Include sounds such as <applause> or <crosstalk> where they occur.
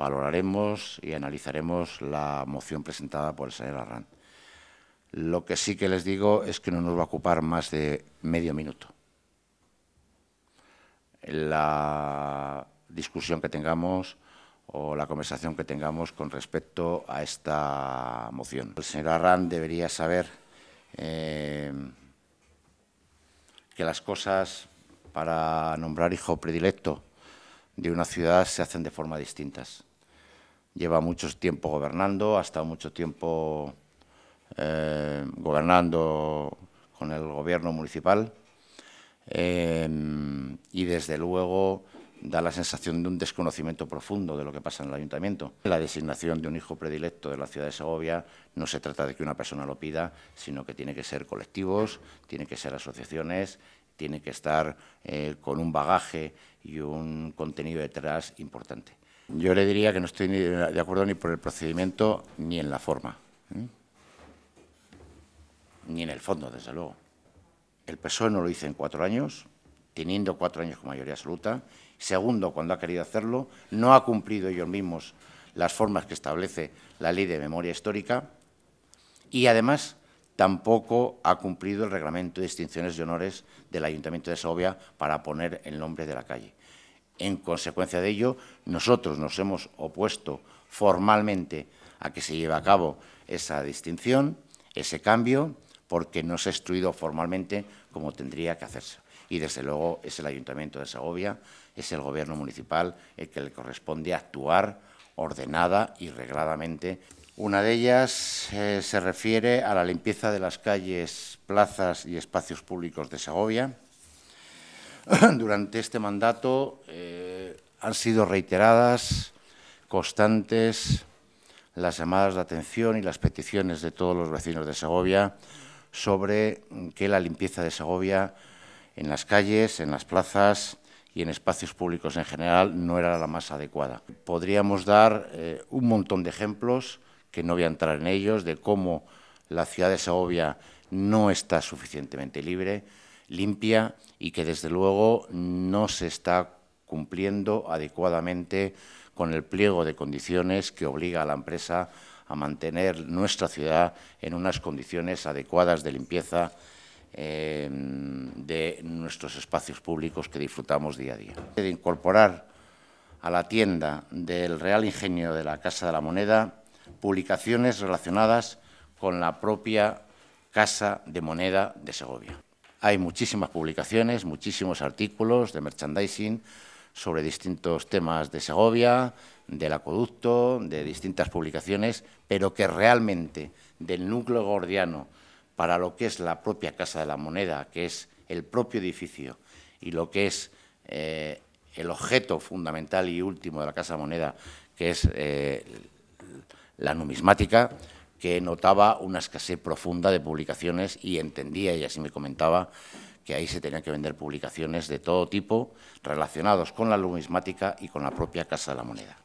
valoraremos y analizaremos la moción presentada por el señor Arrán. Lo que sí que les digo es que no nos va a ocupar más de medio minuto. La discusión que tengamos o la conversación que tengamos con respecto a esta moción. El señor Arrán debería saber eh, que las cosas para nombrar hijo predilecto de una ciudad se hacen de forma distintas lleva mucho tiempo gobernando, ha estado mucho tiempo eh, gobernando con el gobierno municipal em, y desde luego da la sensación de un desconocimiento profundo de lo que pasa en el ayuntamiento. La designación de un hijo predilecto de la ciudad de Segovia no se trata de que una persona lo pida, sino que tiene que ser colectivos, tiene que ser asociaciones, tiene que estar eh, con un bagaje y un contenido detrás importante. Yo le diría que no estoy de acuerdo ni por el procedimiento ni en la forma. ¿eh? Ni en el fondo, desde luego. El PSOE no lo hizo en cuatro años, teniendo cuatro años con mayoría absoluta. Segundo, cuando ha querido hacerlo, no ha cumplido ellos mismos las formas que establece la ley de memoria histórica. Y además, tampoco ha cumplido el reglamento de distinciones de honores del Ayuntamiento de Segovia para poner el nombre de la calle. En consecuencia de ello, nosotros nos hemos opuesto formalmente a que se lleve a cabo esa distinción, ese cambio, porque no se ha instruido formalmente como tendría que hacerse. Y desde luego es el Ayuntamiento de Segovia, es el Gobierno municipal el que le corresponde actuar ordenada y regladamente. Una de ellas eh, se refiere a la limpieza de las calles, plazas y espacios públicos de Segovia. <clears throat> durante este mandato eh, han sido reiteradas, constantes, las llamadas de atención y las peticiones de todos los vecinos de Segovia sobre que la limpieza de Segovia en las calles, en las plazas y en espacios públicos en general no era la más adecuada. Podríamos dar eh, un montón de ejemplos, que no voy a entrar en ellos, de cómo la ciudad de Segovia no está suficientemente libre, limpia y que desde luego no se está cumpliendo adecuadamente con el pliego de condiciones que obliga a la empresa a mantener nuestra ciudad en unas condiciones adecuadas de limpieza em, de nuestros espacios públicos que disfrutamos día a día. De incorporar a la tienda del Real Ingenio de la Casa de la Moneda publicaciones relacionadas con la propia Casa de Moneda de Segovia. Hay muchísimas publicaciones, muchísimos artículos de merchandising sobre distintos temas de Segovia, del acueducto, de distintas publicaciones, pero que realmente del núcleo gordiano para lo que es la propia Casa de la Moneda, que es el propio edificio y lo que es eh, el objeto fundamental y último de la Casa de la Moneda, que es eh, la numismática, que notaba una escasez profunda de publicaciones y entendía, y así me comentaba, que ahí se tenían que vender publicaciones de todo tipo relacionados con la numismática y con la propia Casa de la Moneda.